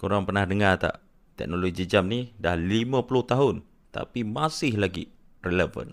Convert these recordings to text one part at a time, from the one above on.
Korang pernah dengar tak teknologi jam ni dah 50 tahun tapi masih lagi relevan.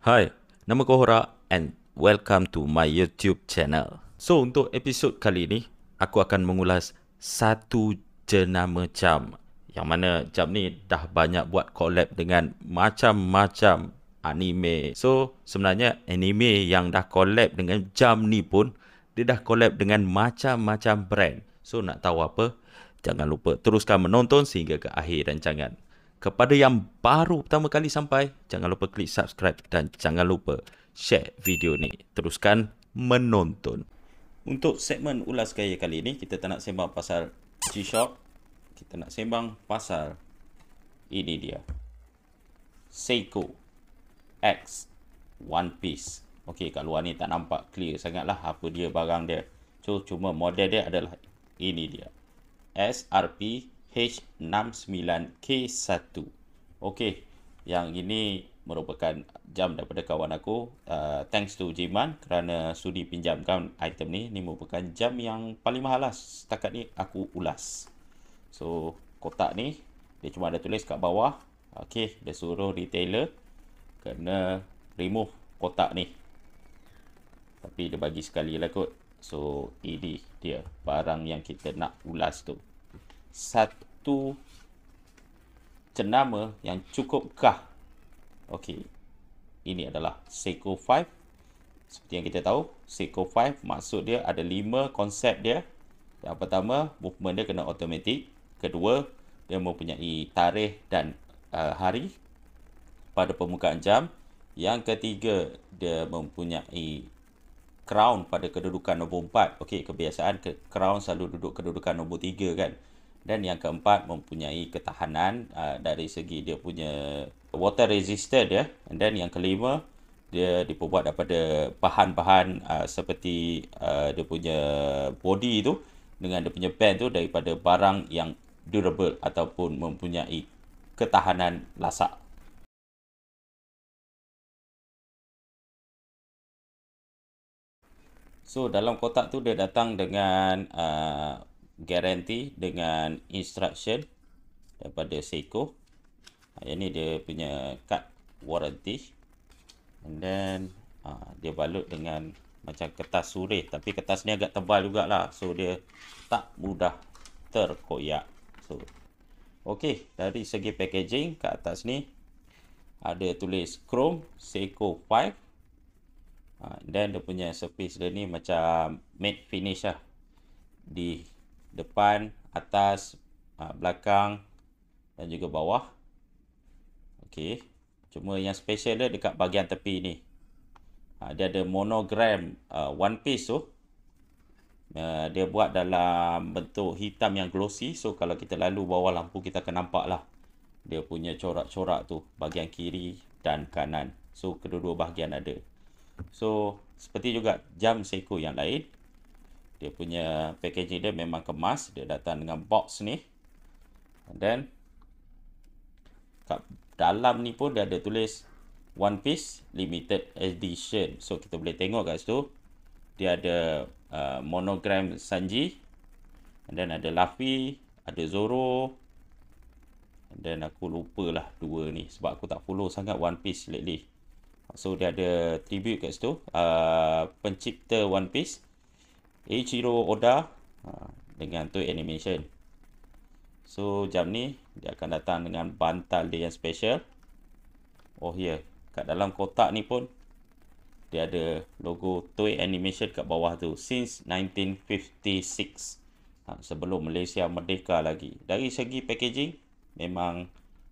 Hai, nama aku Hora and welcome to my YouTube channel. So untuk episod kali ni, aku akan mengulas satu jenama jam yang mana jam ni dah banyak buat collab dengan macam-macam anime. So sebenarnya anime yang dah collab dengan jam ni pun dia dah collab dengan macam-macam brand. So nak tahu apa? Jangan lupa teruskan menonton sehingga ke akhir rancangan. Kepada yang baru pertama kali sampai, jangan lupa klik subscribe dan jangan lupa share video ni. Teruskan menonton. Untuk segmen ulas gaya kali ini, kita tak nak sembang pasal G-Shock kita nak sembang pasal ini dia Seiko X One Piece ok kat luar ni tak nampak clear sangat lah apa dia barang dia so cuma model dia adalah ini dia SRP H69K1 ok yang ini merupakan jam daripada kawan aku uh, thanks to Jiman kerana sudi pinjamkan item ni ni merupakan jam yang paling mahal lah setakat ni aku ulas So kotak ni dia cuma ada tulis kat bawah. Okay, dia suruh retailer kena remove kotak ni. Tapi dia bagi sekali lah kot. So ini dia barang yang kita nak ulas tu. Satu jenama yang cukup kah? Okay, Ini adalah Seiko 5. Seperti yang kita tahu, Seiko 5 maksud dia ada 5 konsep dia. Yang pertama, movement dia kena automatic. Kedua, dia mempunyai tarikh dan uh, hari pada permukaan jam. Yang ketiga, dia mempunyai crown pada kedudukan nombor empat. Okey, kebiasaan ke- crown selalu duduk kedudukan nombor tiga kan. Dan yang keempat, mempunyai ketahanan uh, dari segi dia punya water resistant ya And then yang kelima, dia diperbuat daripada bahan-bahan uh, seperti uh, dia punya body tu dengan dia punya pen tu daripada barang yang durable ataupun mempunyai ketahanan lasak. So dalam kotak tu dia datang dengan uh, guarantee dengan instruction daripada Seiko. Ini ni dia punya card warranty. And then uh, dia balut dengan macam kertas suri, tapi kertas ni agak tebal jugaklah. So dia tak mudah terkoyak. So, okey, dari segi packaging kat atas ni ada tulis Chrome Seiko 5. Ha, dan dia punya surface dia ni macam matte finish lah. Di depan, atas, ha, belakang dan juga bawah. Okey. Cuma yang special dia dekat bahagian tepi ni. Ha, dia ada monogram uh, one piece tu. Eh, dia buat dalam bentuk hitam yang glossy so kalau kita lalu bawah lampu kita akan nampak lah dia punya corak-corak tu bahagian kiri dan kanan so kedua-dua bahagian ada so seperti juga jam Seiko yang lain dia punya packaging dia memang kemas dia datang dengan box ni and then kat dalam ni pun dia ada tulis One Piece Limited Edition so kita boleh tengok kat situ dia ada Uh, monogram Sanji. And then ada Luffy, ada Zoro. And then aku lupalah dua ni sebab aku tak follow sangat One Piece lately. So dia ada tribute kat situ uh, Pencipta One Piece Eiichiro Oda uh, Dengan tu animation So jam ni Dia akan datang dengan bantal dia yang special Oh ya yeah. Kat dalam kotak ni pun dia ada logo toy animation kat bawah tu since 1956 ha, sebelum Malaysia merdeka lagi dari segi packaging memang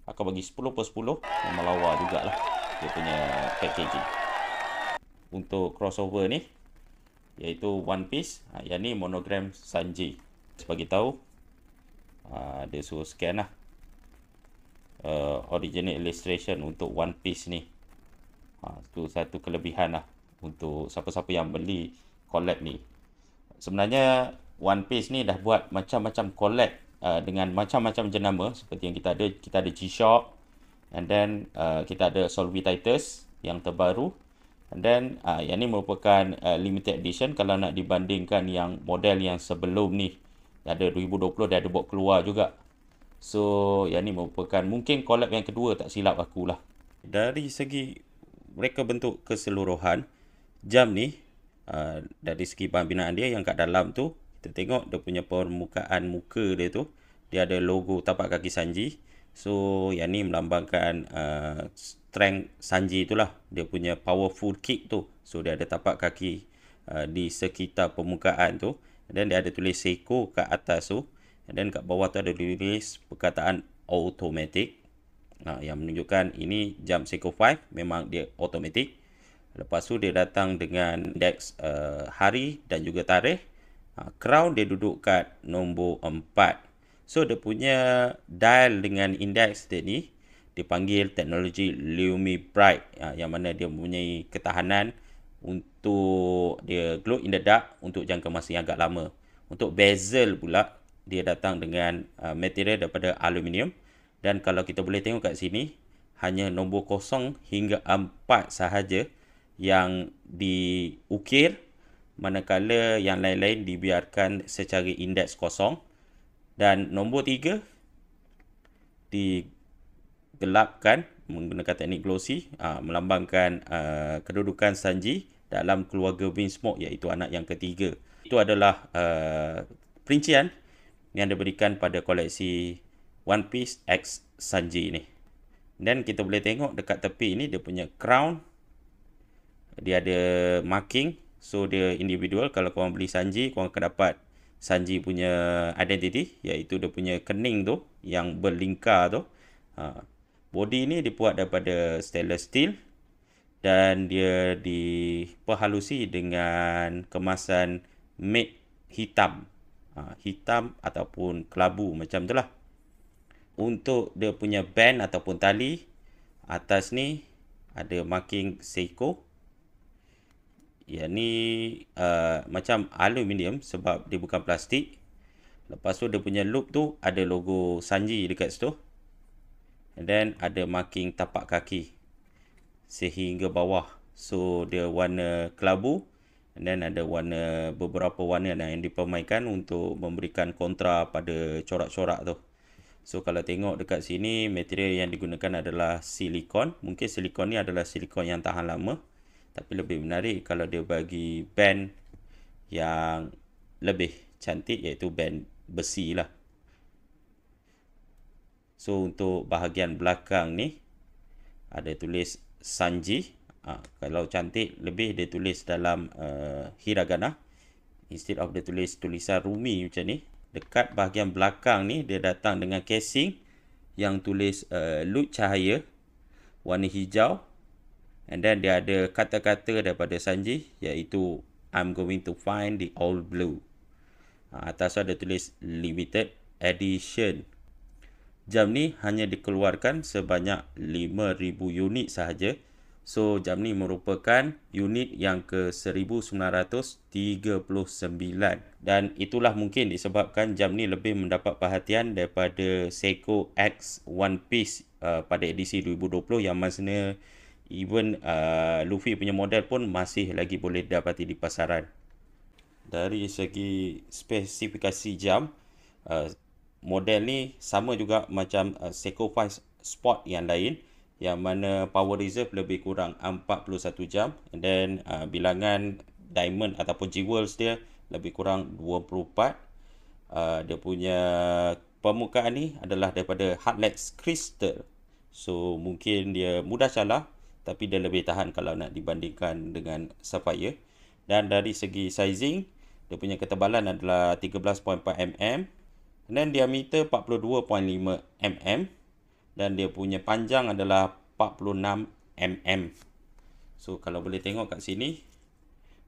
aku bagi 10 per 10 memang lawa jugalah dia punya packaging untuk crossover ni iaitu One Piece ha, yang ni monogram Sanji sebagai tahu ha, dia suruh scan lah uh, original illustration untuk One Piece ni ha, tu satu kelebihan lah untuk siapa-siapa yang beli collab ni. Sebenarnya One Piece ni dah buat macam-macam collab uh, dengan macam-macam jenama seperti yang kita ada kita ada G-Shock and then uh, kita ada Solvi Titus yang terbaru and then uh, yang ni merupakan uh, limited edition kalau nak dibandingkan yang model yang sebelum ni ada 2020 dia ada buat keluar juga. So yang ni merupakan mungkin collab yang kedua tak silap aku lah. Dari segi mereka bentuk keseluruhan jam ni uh, dari segi pembinaan dia yang kat dalam tu kita tengok dia punya permukaan muka dia tu dia ada logo tapak kaki sanji so yang ni melambangkan uh, strength sanji itulah dia punya powerful kick tu so dia ada tapak kaki uh, di sekitar permukaan tu dan dia ada tulis seiko kat atas tu dan kat bawah tu ada tulis perkataan automatic nah yang menunjukkan ini jam seiko 5 memang dia automatic Lepas tu dia datang dengan indeks uh, eh, hari dan juga tarikh. Uh, crown dia duduk kat nombor 4. So dia punya dial dengan indeks dia ni dipanggil teknologi Lumi Bright ha, uh, yang mana dia mempunyai ketahanan untuk dia glow in the dark untuk jangka masa yang agak lama. Untuk bezel pula dia datang dengan uh, material daripada aluminium dan kalau kita boleh tengok kat sini hanya nombor kosong hingga 4 sahaja yang diukir manakala yang lain-lain dibiarkan secara indeks kosong dan nombor tiga digelapkan menggunakan teknik glossy ah, melambangkan ah, kedudukan Sanji dalam keluarga Winsmoke iaitu anak yang ketiga itu adalah ah, perincian yang diberikan pada koleksi One Piece X Sanji ini dan kita boleh tengok dekat tepi ini dia punya crown dia ada marking so dia individual kalau kau beli sanji kau akan dapat sanji punya identity iaitu dia punya kening tu yang berlingkar tu ha. body ni dibuat daripada stainless steel dan dia diperhalusi dengan kemasan matte hitam ha, hitam ataupun kelabu macam tu lah. untuk dia punya band ataupun tali atas ni ada marking Seiko yakni uh, macam aluminium sebab dia bukan plastik lepas tu dia punya loop tu ada logo sanji dekat situ and then ada marking tapak kaki sehingga bawah so dia warna kelabu and then ada warna beberapa warna Nah, yang dipermainkan untuk memberikan kontra pada corak-corak tu So kalau tengok dekat sini material yang digunakan adalah silikon. Mungkin silikon ni adalah silikon yang tahan lama. Tapi lebih menarik kalau dia bagi band yang lebih cantik iaitu band besi lah. So untuk bahagian belakang ni ada tulis Sanji. Ha, kalau cantik lebih dia tulis dalam uh, hiragana. Instead of dia tulis tulisan rumi macam ni. Dekat bahagian belakang ni dia datang dengan casing yang tulis uh, lut cahaya warna hijau And then dia ada kata-kata daripada Sanji iaitu I'm going to find the old blue. Ha, atas ada tulis limited edition. Jam ni hanya dikeluarkan sebanyak 5,000 unit sahaja. So jam ni merupakan unit yang ke 1,939. Dan itulah mungkin disebabkan jam ni lebih mendapat perhatian daripada Seiko X One Piece uh, pada edisi 2020 yang maksudnya even uh, Luffy punya model pun masih lagi boleh dapati di pasaran dari segi spesifikasi jam uh, model ni sama juga macam uh, Seiko 5 Sport yang lain yang mana power reserve lebih kurang 41 jam and then uh, bilangan diamond ataupun jewels dia lebih kurang 24 uh, dia punya permukaan ni adalah daripada hardlex crystal so mungkin dia mudah salah tapi dia lebih tahan kalau nak dibandingkan dengan Sapphire dan dari segi sizing dia punya ketebalan adalah 13.4 mm dan diameter 42.5 mm dan dia punya panjang adalah 46 mm so kalau boleh tengok kat sini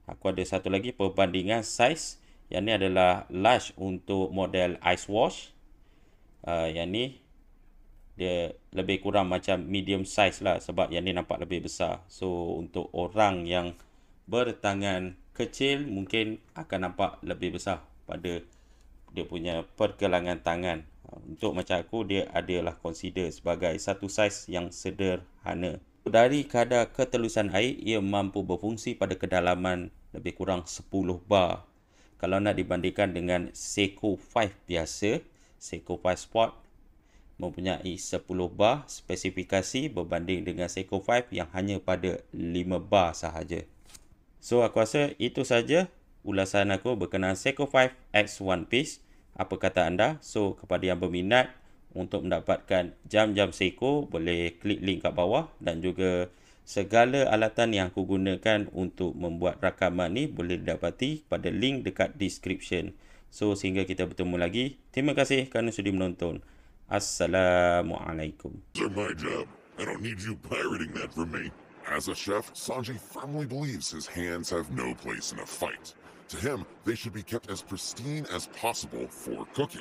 aku ada satu lagi perbandingan saiz yang ni adalah large untuk model ice wash uh, yang ni dia lebih kurang macam medium size lah sebab yang ni nampak lebih besar. So untuk orang yang bertangan kecil mungkin akan nampak lebih besar pada dia punya pergelangan tangan. Untuk macam aku dia adalah consider sebagai satu size yang sederhana. Dari kadar ketelusan air ia mampu berfungsi pada kedalaman lebih kurang 10 bar. Kalau nak dibandingkan dengan Seiko 5 biasa, Seiko 5 Sport mempunyai 10 bar spesifikasi berbanding dengan Seiko 5 yang hanya pada 5 bar sahaja. So aku rasa itu saja ulasan aku berkenaan Seiko 5 X One Piece. Apa kata anda? So kepada yang berminat untuk mendapatkan jam-jam Seiko boleh klik link kat bawah dan juga segala alatan yang aku gunakan untuk membuat rakaman ni boleh didapati pada link dekat description. So sehingga kita bertemu lagi. Terima kasih kerana sudi menonton. Assalamu alaikum. They're my job. I don't need you pirating that from me. As a chef, Sanji firmly believes his hands have no place in a fight. To him, they should be kept as pristine as possible for cooking.